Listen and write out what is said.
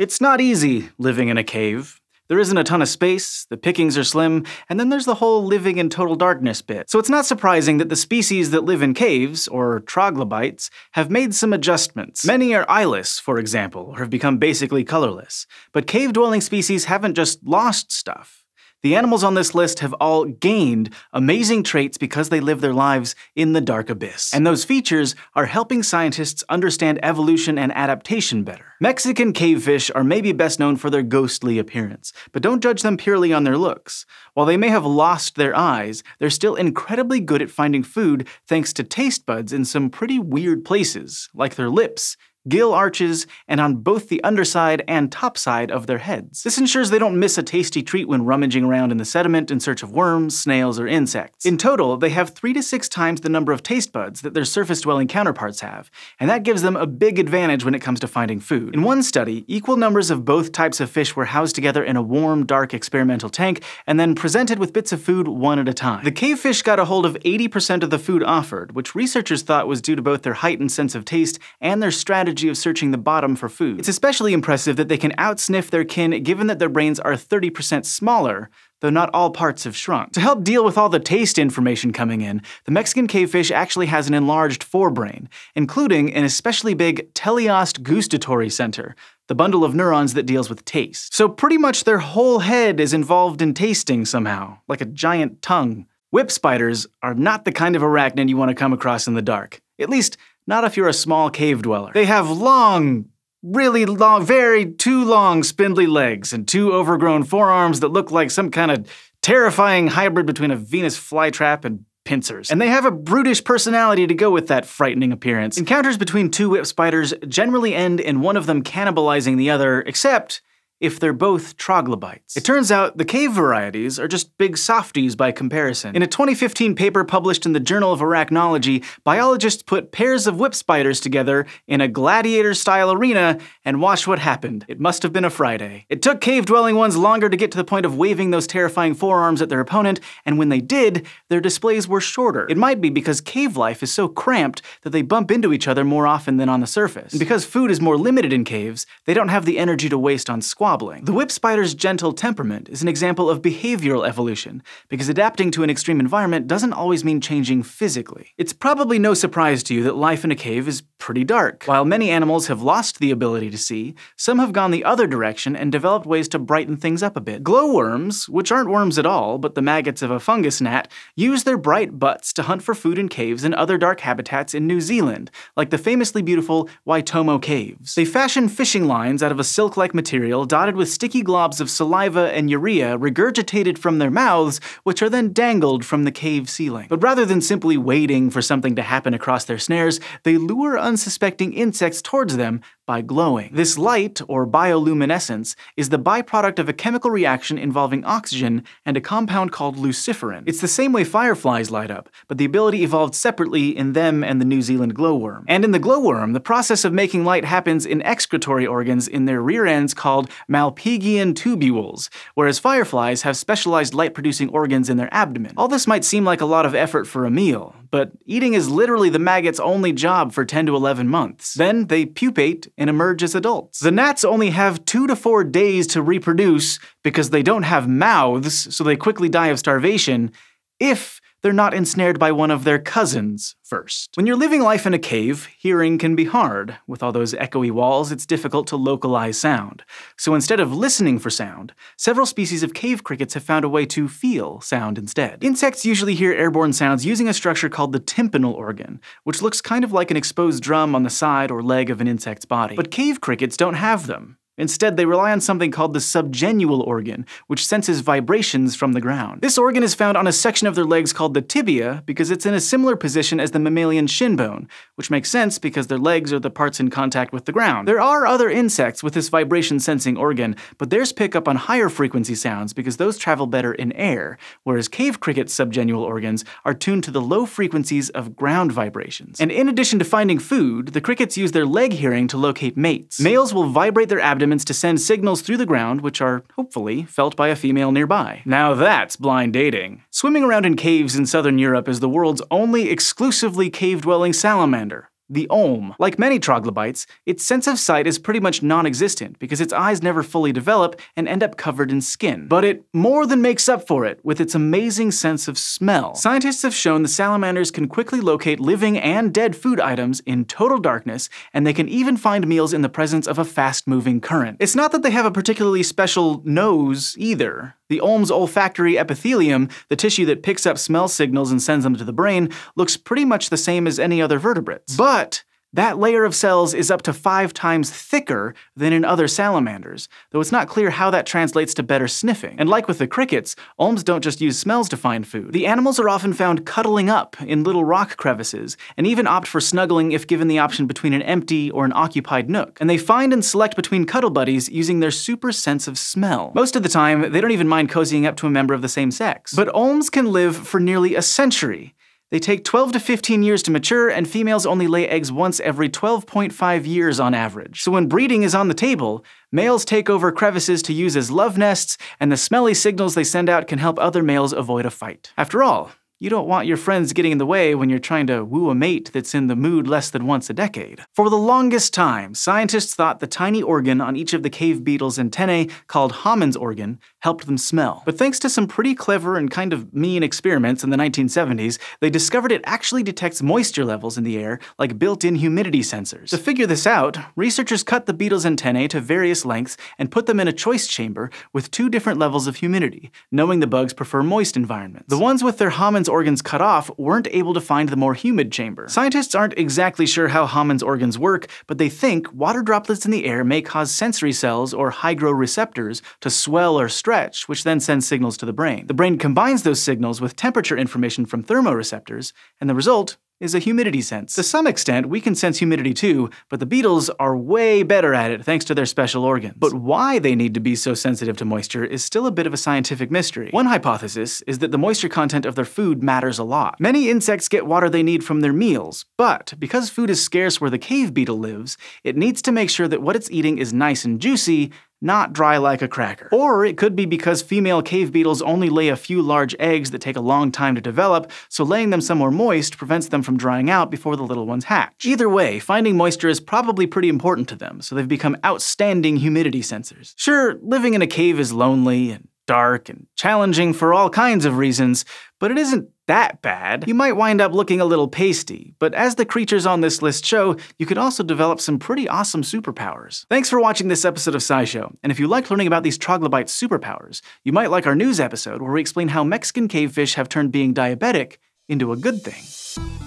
It's not easy living in a cave. There isn't a ton of space, the pickings are slim, and then there's the whole living in total darkness bit. So it's not surprising that the species that live in caves, or troglobites, have made some adjustments. Many are eyeless, for example, or have become basically colorless. But cave-dwelling species haven't just lost stuff. The animals on this list have all gained amazing traits because they live their lives in the dark abyss. And those features are helping scientists understand evolution and adaptation better. Mexican cavefish are maybe best known for their ghostly appearance, but don't judge them purely on their looks. While they may have lost their eyes, they're still incredibly good at finding food thanks to taste buds in some pretty weird places, like their lips gill arches, and on both the underside and top side of their heads. This ensures they don't miss a tasty treat when rummaging around in the sediment in search of worms, snails, or insects. In total, they have three to six times the number of taste buds that their surface-dwelling counterparts have, and that gives them a big advantage when it comes to finding food. In one study, equal numbers of both types of fish were housed together in a warm, dark experimental tank, and then presented with bits of food one at a time. The cavefish got a hold of 80% of the food offered, which researchers thought was due to both their heightened sense of taste and their strategy strategy of searching the bottom for food. It's especially impressive that they can outsniff their kin given that their brains are 30% smaller, though not all parts have shrunk. To help deal with all the taste information coming in, the Mexican cavefish actually has an enlarged forebrain, including an especially big teleost gustatory center, the bundle of neurons that deals with taste. So pretty much their whole head is involved in tasting somehow, like a giant tongue. Whip spiders are not the kind of arachnid you want to come across in the dark. At least, not if you're a small cave dweller. They have long, really long, very too long spindly legs and two overgrown forearms that look like some kind of terrifying hybrid between a Venus flytrap and pincers. And they have a brutish personality to go with that frightening appearance. Encounters between two whip spiders generally end in one of them cannibalizing the other, except if they're both troglobites. It turns out the cave varieties are just big softies by comparison. In a 2015 paper published in the Journal of Arachnology, biologists put pairs of whip spiders together in a gladiator-style arena and watched what happened. It must have been a Friday. It took cave-dwelling ones longer to get to the point of waving those terrifying forearms at their opponent, and when they did, their displays were shorter. It might be because cave life is so cramped that they bump into each other more often than on the surface. And because food is more limited in caves, they don't have the energy to waste on squats squabbling. The whip spider's gentle temperament is an example of behavioral evolution, because adapting to an extreme environment doesn't always mean changing physically. It's probably no surprise to you that life in a cave is pretty dark. While many animals have lost the ability to see, some have gone the other direction and developed ways to brighten things up a bit. Glowworms, which aren't worms at all, but the maggots of a fungus gnat, use their bright butts to hunt for food in caves and other dark habitats in New Zealand, like the famously beautiful Waitomo Caves. They fashion fishing lines out of a silk-like material dotted with sticky globs of saliva and urea regurgitated from their mouths, which are then dangled from the cave ceiling. But rather than simply waiting for something to happen across their snares, they lure unsuspecting insects towards them by glowing. This light, or bioluminescence, is the byproduct of a chemical reaction involving oxygen and a compound called luciferin. It's the same way fireflies light up, but the ability evolved separately in them and the New Zealand glowworm. And in the glowworm, the process of making light happens in excretory organs in their rear ends called Malpighian tubules, whereas fireflies have specialized light-producing organs in their abdomen. All this might seem like a lot of effort for a meal, but eating is literally the maggot's only job for 10 to 11 months. Then they pupate and emerge as adults. The gnats only have 2 to 4 days to reproduce because they don't have mouths, so they quickly die of starvation, if they're not ensnared by one of their cousins first. When you're living life in a cave, hearing can be hard. With all those echoey walls, it's difficult to localize sound. So instead of listening for sound, several species of cave crickets have found a way to feel sound instead. Insects usually hear airborne sounds using a structure called the tympanal organ, which looks kind of like an exposed drum on the side or leg of an insect's body. But cave crickets don't have them. Instead, they rely on something called the subgenual organ, which senses vibrations from the ground. This organ is found on a section of their legs called the tibia because it's in a similar position as the mammalian shin bone, which makes sense because their legs are the parts in contact with the ground. There are other insects with this vibration-sensing organ, but theirs pick up on higher frequency sounds because those travel better in air, whereas cave cricket's subgenual organs are tuned to the low frequencies of ground vibrations. And in addition to finding food, the crickets use their leg hearing to locate mates. Males will vibrate their abdomen instruments to send signals through the ground which are, hopefully, felt by a female nearby. Now that's blind dating. Swimming around in caves in southern Europe is the world's only exclusively cave-dwelling salamander, the Ohm. Like many troglobites, its sense of sight is pretty much non-existent because its eyes never fully develop and end up covered in skin. But it more than makes up for it with its amazing sense of smell. Scientists have shown the salamanders can quickly locate living and dead food items in total darkness, and they can even find meals in the presence of a fast-moving current. It's not that they have a particularly special nose either. The Olm's olfactory epithelium, the tissue that picks up smell signals and sends them to the brain, looks pretty much the same as any other vertebrates. But but that layer of cells is up to five times thicker than in other salamanders, though it's not clear how that translates to better sniffing. And like with the crickets, olms don't just use smells to find food. The animals are often found cuddling up in little rock crevices, and even opt for snuggling if given the option between an empty or an occupied nook. And they find and select between cuddle buddies using their super sense of smell. Most of the time, they don't even mind cozying up to a member of the same sex. But olms can live for nearly a century, they take 12 to 15 years to mature, and females only lay eggs once every 12.5 years on average. So when breeding is on the table, males take over crevices to use as love nests, and the smelly signals they send out can help other males avoid a fight. After all, you don't want your friends getting in the way when you're trying to woo a mate that's in the mood less than once a decade. For the longest time, scientists thought the tiny organ on each of the cave beetle's antennae, called Hammond's organ, helped them smell. But thanks to some pretty clever and kind of mean experiments in the 1970s, they discovered it actually detects moisture levels in the air, like built-in humidity sensors. To figure this out, researchers cut the beetle's antennae to various lengths and put them in a choice chamber with two different levels of humidity, knowing the bugs prefer moist environments. The ones with their Hammond's organs cut off weren't able to find the more humid chamber. Scientists aren't exactly sure how Hammond's organs work, but they think water droplets in the air may cause sensory cells or hygroreceptors to swell or stretch, which then sends signals to the brain. The brain combines those signals with temperature information from thermoreceptors, and the result is a humidity sense. To some extent, we can sense humidity too, but the beetles are way better at it thanks to their special organs. But why they need to be so sensitive to moisture is still a bit of a scientific mystery. One hypothesis is that the moisture content of their food matters a lot. Many insects get water they need from their meals, but because food is scarce where the cave beetle lives, it needs to make sure that what it's eating is nice and juicy not dry like a cracker. Or it could be because female cave beetles only lay a few large eggs that take a long time to develop, so laying them somewhere moist prevents them from drying out before the little ones hatch. Either way, finding moisture is probably pretty important to them, so they've become outstanding humidity sensors. Sure, living in a cave is lonely and dark, and challenging for all kinds of reasons, but it isn't that bad. You might wind up looking a little pasty, but as the creatures on this list show, you could also develop some pretty awesome superpowers. Thanks for watching this episode of SciShow, and if you liked learning about these troglobite superpowers, you might like our news episode where we explain how Mexican cavefish have turned being diabetic into a good thing.